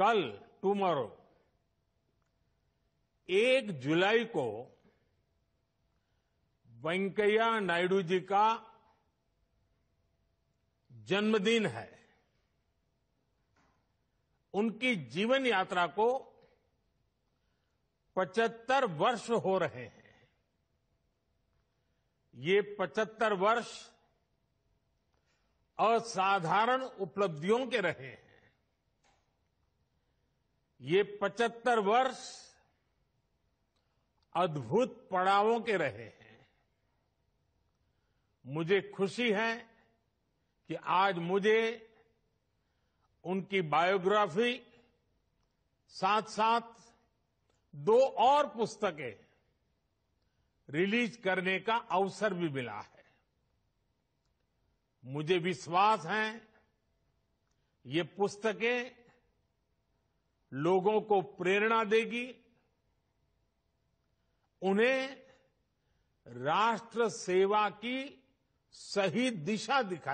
कल टुमारो एक जुलाई को वेंकैया नायडू जी का जन्मदिन है उनकी जीवन यात्रा को 75 वर्ष हो रहे हैं ये 75 वर्ष असाधारण उपलब्धियों के रहे हैं ये 75 वर्ष अद्भुत पड़ावों के रहे हैं मुझे खुशी है कि आज मुझे उनकी बायोग्राफी साथ साथ दो और पुस्तकें रिलीज करने का अवसर भी मिला है मुझे विश्वास है ये पुस्तकें लोगों को प्रेरणा देगी उन्हें राष्ट्र सेवा की सही दिशा दिखाएगी